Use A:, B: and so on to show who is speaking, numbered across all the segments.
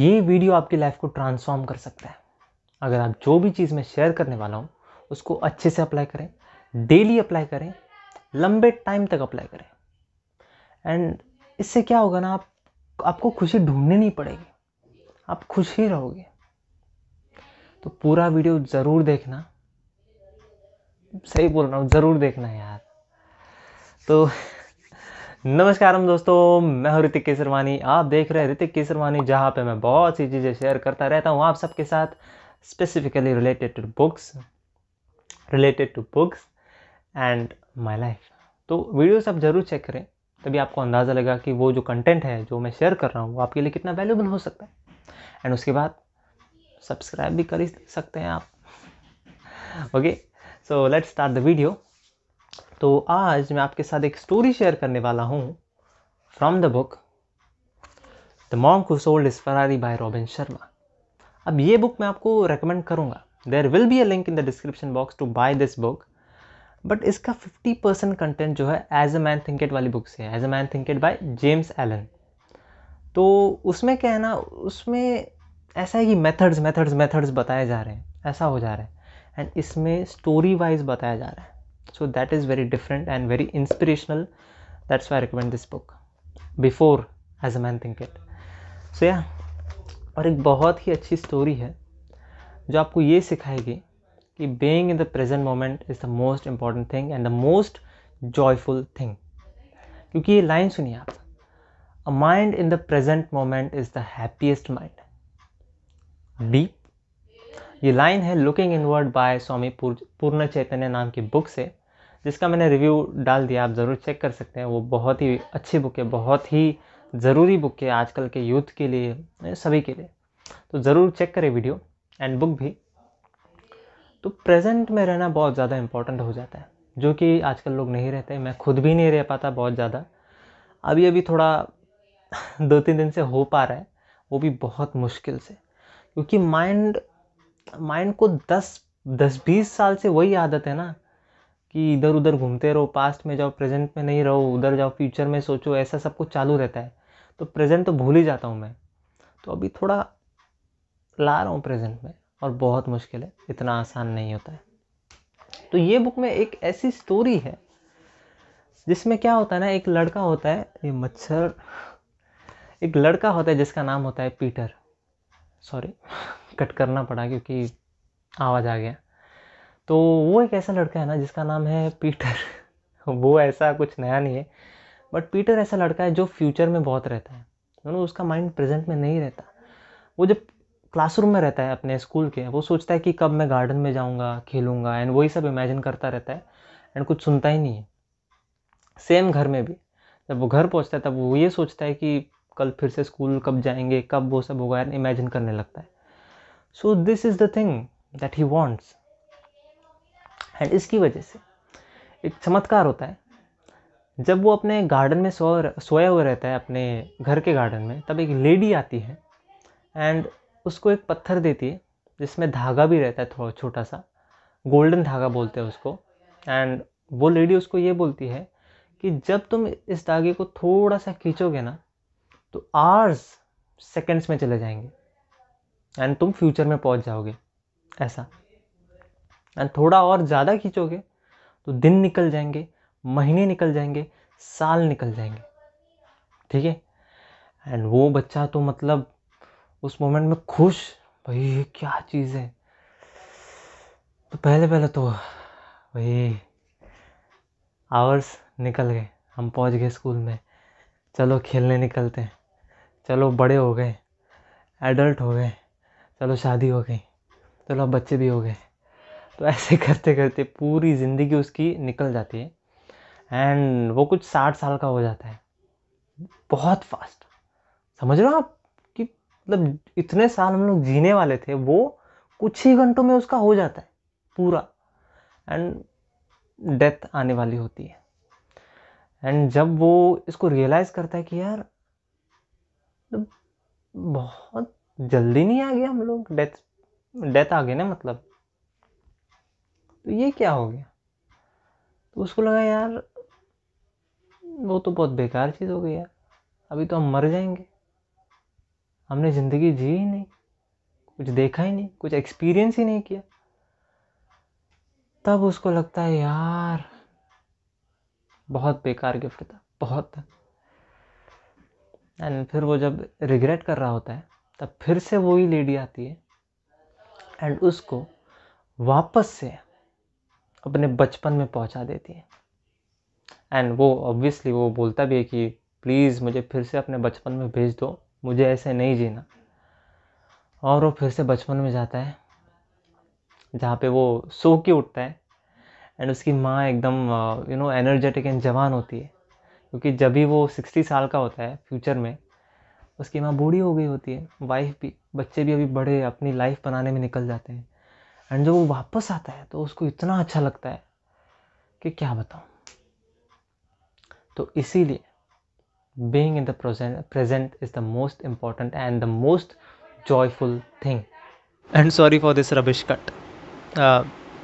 A: ये वीडियो आपकी लाइफ को ट्रांसफॉर्म कर सकता है अगर आप जो भी चीज़ मैं शेयर करने वाला हूँ उसको अच्छे से अप्लाई करें डेली अप्लाई करें लंबे टाइम तक अप्लाई करें एंड इससे क्या होगा ना आप आपको खुशी ढूंढनी नहीं पड़ेगी आप खुश ही रहोगे तो पूरा वीडियो ज़रूर देखना सही बोल रहा हूँ ज़रूर देखना यार तो नमस्कार हम दोस्तों मैं हूं ऋतिक केसरवानी आप देख रहे हैं ऋतिक केसरवानी जहाँ पे मैं बहुत सी चीज़ें शेयर करता रहता हूँ आप सबके साथ specifically related to books related to books and my life तो वीडियोस आप ज़रूर चेक करें तभी आपको अंदाज़ा लगा कि वो जो कंटेंट है जो मैं शेयर कर रहा हूँ वो आपके लिए कितना वैल्यूबल हो सकता है एंड उसके बाद सब्सक्राइब भी कर सकते हैं आप okay so let start the video तो आज मैं आपके साथ एक स्टोरी शेयर करने वाला हूँ from the book the monk who sold his Ferrari by Robin Sharma अब ये बुक मैं आपको रेकमेंड करूँगा there will be a link in the description box to buy this book but इसका फिफ्टी परसेंट कंटेंट जो है एज अ मैन थिंकेट वाली book से as a man thinketh by James Allen तो उसमें क्या है ना उसमें ऐसा है कि मेथड्स मेथड्स मेथड्स बताए जा रहे हैं ऐसा हो जा रहा है एंड इसमें स्टोरी वाइज बताया जा रहा है so that is very different and very inspirational that's why i recommend this book before as a man think it so yeah और एक बहुत ही अच्छी स्टोरी है जो आपको ये सिखाएगी कि being in the present moment is the most important thing and the most joyful thing क्योंकि ये लाइन सुनिए आप a mind in the present moment is the happiest mind deep ये लाइन है looking inward by Swami Purna Chaitanya नाम की book से जिसका मैंने रिव्यू डाल दिया आप ज़रूर चेक कर सकते हैं वो बहुत ही अच्छी बुक है बहुत ही ज़रूरी बुक है आजकल के यूथ के लिए सभी के लिए तो ज़रूर चेक करें वीडियो एंड बुक भी तो प्रेजेंट में रहना बहुत ज़्यादा इम्पॉर्टेंट हो जाता है जो कि आजकल लोग नहीं रहते मैं खुद भी नहीं रह पाता बहुत ज़्यादा अभी अभी थोड़ा दो तीन दिन से हो पा रहा है वो भी बहुत मुश्किल से क्योंकि माइंड माइंड को दस दस बीस साल से वही आदत है ना कि इधर उधर घूमते रहो पास्ट में जाओ प्रेजेंट में नहीं रहो उधर जाओ फ्यूचर में सोचो ऐसा सब कुछ चालू रहता है तो प्रेजेंट तो भूल ही जाता हूँ मैं तो अभी थोड़ा ला रहा हूँ प्रेजेंट में और बहुत मुश्किल है इतना आसान नहीं होता है तो ये बुक में एक ऐसी स्टोरी है जिसमें क्या होता है ना एक लड़का होता है ये मच्छर एक लड़का होता है जिसका नाम होता है पीटर सॉरी कट करना पड़ा क्योंकि आवाज़ आ गया तो वो एक ऐसा लड़का है ना जिसका नाम है पीटर वो ऐसा कुछ नया नहीं है बट पीटर ऐसा लड़का है जो फ्यूचर में बहुत रहता है उसका माइंड प्रेजेंट में नहीं रहता वो जब क्लासरूम में रहता है अपने स्कूल के वो सोचता है कि कब मैं गार्डन में जाऊँगा खेलूँगा एंड वही सब इमेजिन करता रहता है एंड कुछ सुनता ही नहीं है सेम घर में भी जब वो घर पहुँचता है तब वो ये सोचता है कि कल फिर से स्कूल कब जाएंगे कब वो सब होगा इमेजिन करने लगता है so this is the thing that he wants and इसकी वजह से एक चमत्कार होता है जब वो अपने गार्डन में सो सोया हुआ रहता है अपने घर के गार्डन में तब एक लेडी आती है एंड उसको एक पत्थर देती है जिसमें धागा भी रहता है थोड़ा छोटा सा गोल्डन धागा बोलते हैं उसको एंड वो लेडी उसको ये बोलती है कि जब तुम इस धागे को थोड़ा सा खींचोगे ना तो आवर्स सेकेंड्स में चले जाएंगे एंड तुम फ्यूचर में पहुंच जाओगे ऐसा एंड थोड़ा और ज़्यादा खींचोगे तो दिन निकल जाएंगे महीने निकल जाएंगे साल निकल जाएंगे ठीक है एंड वो बच्चा तो मतलब उस मोमेंट में खुश भाई ये क्या चीज़ है तो पहले पहले तो भाई आवर्स निकल गए हम पहुंच गए स्कूल में चलो खेलने निकलते हैं चलो बड़े हो गए एडल्ट हो गए चलो शादी हो गई चलो अब बच्चे भी हो गए तो ऐसे करते करते पूरी ज़िंदगी उसकी निकल जाती है एंड वो कुछ साठ साल का हो जाता है बहुत फास्ट समझ रहे हो आप कि मतलब इतने साल हम लोग जीने वाले थे वो कुछ ही घंटों में उसका हो जाता है पूरा एंड डेथ आने वाली होती है एंड जब वो इसको रियलाइज़ करता है कि यार मतलब बहुत जल्दी नहीं आ गया हम लोग डेथ डेथ आ गए ना मतलब तो ये क्या हो गया तो उसको लगा यार वो तो बहुत बेकार चीज़ हो गई यार अभी तो हम मर जाएंगे हमने ज़िंदगी जी ही नहीं कुछ देखा ही नहीं कुछ एक्सपीरियंस ही नहीं किया तब उसको लगता है यार बहुत बेकार गिफ्ट था बहुत था एंड फिर वो जब रिग्रेट कर रहा होता है तब फिर से वही लेडी आती है एंड उसको वापस से अपने बचपन में पहुंचा देती है एंड वो ऑब्वियसली वो बोलता भी है कि प्लीज़ मुझे फिर से अपने बचपन में भेज दो मुझे ऐसे नहीं जीना और वो फिर से बचपन में जाता है जहाँ पे वो सो के उठता है एंड उसकी माँ एकदम यू नो एनर्जेटिक एंड जवान होती है क्योंकि जब भी वो सिक्सटी साल का होता है फ्यूचर में उसकी माँ बूढ़ी हो गई होती है वाइफ भी बच्चे भी अभी बड़े अपनी लाइफ बनाने में निकल जाते हैं एंड जब वो वापस आता है तो उसको इतना अच्छा लगता है कि क्या बताऊँ तो इसीलिए being in the present present is the most important and the most joyful thing and sorry for this rubbish cut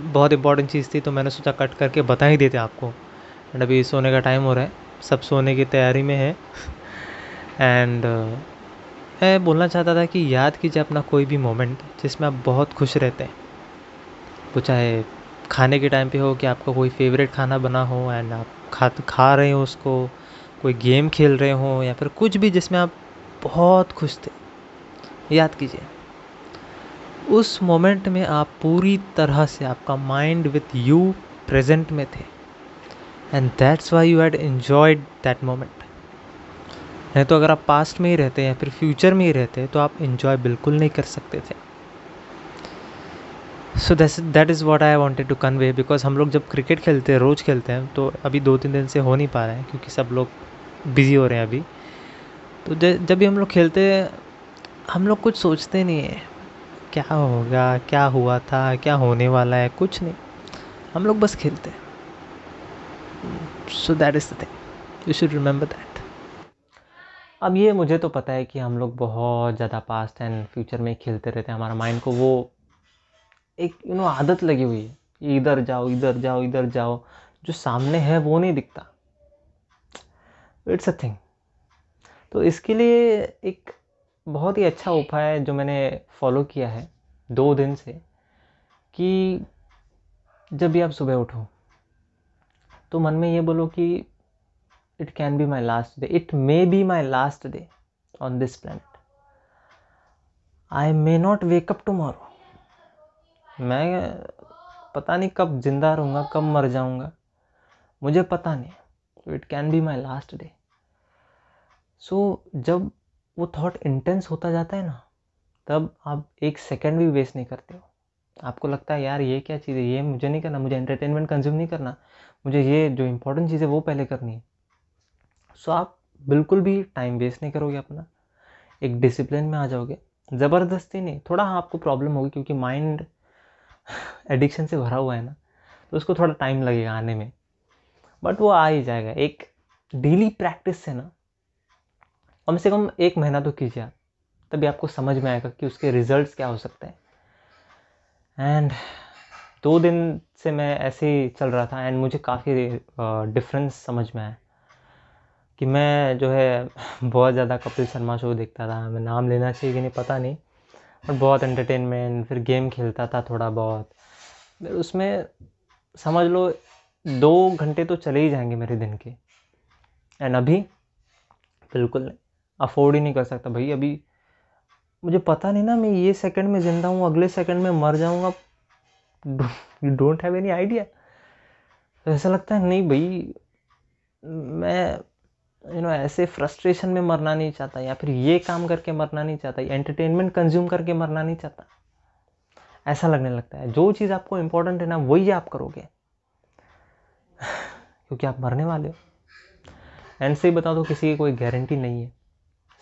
A: बहुत इंपॉर्टेंट चीज़ थी तो मैंने सोचा कट करके बता ही देते आपको एंड अभी सोने का टाइम हो रहा है सब सोने की तैयारी में है एंड uh, मैं बोलना चाहता था कि याद कीजिए अपना कोई भी मोमेंट जिसमें आप बहुत खुश रहते हैं वो चाहे खाने के टाइम पे हो कि आपका कोई फेवरेट खाना बना हो एंड आप खा खा रहे हो उसको कोई गेम खेल रहे हो या फिर कुछ भी जिसमें आप बहुत खुश थे याद कीजिए उस मोमेंट में आप पूरी तरह से आपका माइंड विथ यू प्रेजेंट में थे and that's why you had enjoyed that moment नहीं तो अगर आप पास्ट में ही रहते या फिर फ्यूचर में ही रहते तो आप इन्जॉय बिल्कुल नहीं कर सकते थे so that's that is what I wanted to convey because हम लोग जब क्रिकेट खेलते हैं रोज़ खेलते हैं तो अभी दो तीन दिन से हो नहीं पा रहे हैं क्योंकि सब लोग बिज़ी हो रहे हैं अभी तो जब भी हम लोग खेलते हम लोग कुछ सोचते नहीं हैं क्या होगा क्या हुआ था क्या होने वाला है कुछ नहीं हम लोग बस खेलते हैं so that is the thing you should remember that अब ये मुझे तो पता है कि हम लोग बहुत ज़्यादा पास्ट एंड फ्यूचर में खेलते रहते हैं हमारा माइंड को वो एक यू नो आदत लगी हुई है इधर जाओ इधर जाओ इधर जाओ जो सामने है वो नहीं दिखता इट्स अ थिंग तो इसके लिए एक बहुत ही अच्छा उपाय जो मैंने फॉलो किया है दो दिन से कि जब भी आप सुबह उठो तो मन में ये बोलो कि it can be my last day it may be my last day on this plan I may not wake up tomorrow मैं पता नहीं कब जिंदा रहूँगा कब मर जाऊँगा मुझे पता नहीं it can be my last day so जब वो थॉट इंटेंस होता जाता है ना तब आप एक सेकेंड भी वेस्ट नहीं करते हो आपको लगता है यार ये क्या चीज़ है ये मुझे नहीं करना मुझे एंटरटेनमेंट कंज्यूम नहीं करना मुझे ये जो इंपॉर्टेंट चीज़ है वो पहले करनी है सो आप बिल्कुल भी टाइम वेस्ट नहीं करोगे अपना एक डिसिप्लिन में आ जाओगे ज़बरदस्ती नहीं थोड़ा हाँ आपको प्रॉब्लम होगी क्योंकि माइंड एडिक्शन से भरा हुआ है ना तो उसको थोड़ा टाइम लगेगा आने में बट वो आ ही जाएगा एक डेली प्रैक्टिस से ना कम से कम एक महीना तो कीजिए तभी आपको समझ में आएगा कि उसके रिजल्ट्स क्या हो सकते हैं एंड दो दिन से मैं ऐसे ही चल रहा था एंड मुझे काफ़ी डिफरेंस समझ में आया कि मैं जो है बहुत ज़्यादा कपिल शर्मा शो देखता था मैं नाम लेना चाहिए कि नहीं पता नहीं और बहुत एंटरटेनमेंट फिर गेम खेलता था थोड़ा बहुत फिर उसमें समझ लो दो घंटे तो चले ही जाएंगे मेरे दिन के एंड अभी बिल्कुल अफोर्ड ही नहीं कर सकता भाई अभी मुझे पता नहीं ना मैं ये सेकंड में ज़िंदा हूँ अगले सेकंड में मर जाऊँगा you don't have any idea तो ऐसा लगता है नहीं भाई मैं यू you नो know, ऐसे फ्रस्ट्रेशन में मरना नहीं चाहता या फिर ये काम करके मरना नहीं चाहता एंटरटेनमेंट कंज्यूम करके मरना नहीं चाहता ऐसा लगने लगता है जो चीज़ आपको इम्पोर्टेंट है ना वही आप करोगे क्योंकि आप मरने वाले हो एंड से ही बता दो तो किसी की कोई गारंटी नहीं है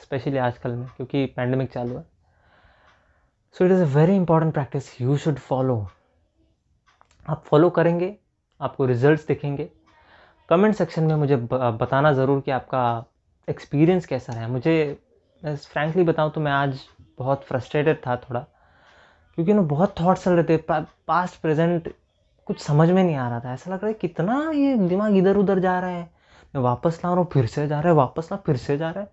A: स्पेशली आजकल में क्योंकि पैंडमिक चालू है so it is a very important practice you should follow आप फॉलो करेंगे आपको रिजल्ट्स दिखेंगे कमेंट सेक्शन में मुझे बताना ज़रूर कि आपका एक्सपीरियंस कैसा है मुझे फ्रैंकली बताऊँ तो मैं आज बहुत फ्रस्ट्रेटेड था थोड़ा क्योंकि ना बहुत थॉट्स चल रहे थे पास्ट प्रेजेंट कुछ समझ में नहीं आ रहा था ऐसा लग रहा है कितना ये दिमाग इधर उधर जा रहा है मैं वापस ला रहा हूँ फिर से जा रहा है वापस ला फिर से जा रहा है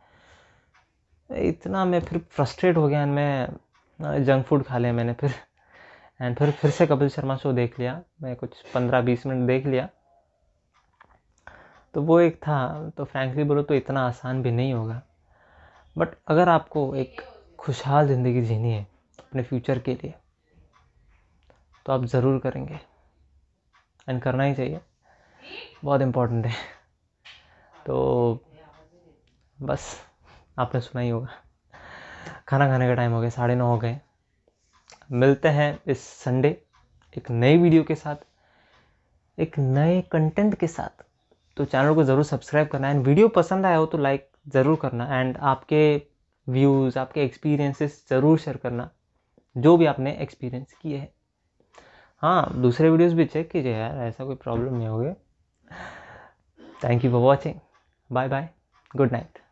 A: इतना मैं फिर फ्रस्ट्रेट हो गया एंड मैं जंक फूड खा लिया मैंने फिर एंड फिर फिर से कपिल शर्मा शो देख लिया मैं कुछ पंद्रह बीस मिनट देख लिया तो वो एक था तो फ्रैंकली बोलो तो इतना आसान भी नहीं होगा बट अगर आपको एक खुशहाल ज़िंदगी जीनी है अपने फ्यूचर के लिए तो आप ज़रूर करेंगे एंड करना ही चाहिए बहुत इम्पोर्टेंट है तो बस आपने सुना ही होगा खाना खाने का टाइम हो गया साढ़े नौ हो गए मिलते हैं इस संडे एक नई वीडियो के साथ एक नए कंटेंट के साथ तो चैनल को ज़रूर सब्सक्राइब करना एंड वीडियो पसंद आया हो तो लाइक ज़रूर करना एंड आपके व्यूज़ आपके एक्सपीरियंसेस ज़रूर शेयर करना जो भी आपने एक्सपीरियंस किए हैं हाँ दूसरे वीडियोस भी चेक कीजिए यार ऐसा कोई प्रॉब्लम नहीं होगी thank you for watching bye bye good night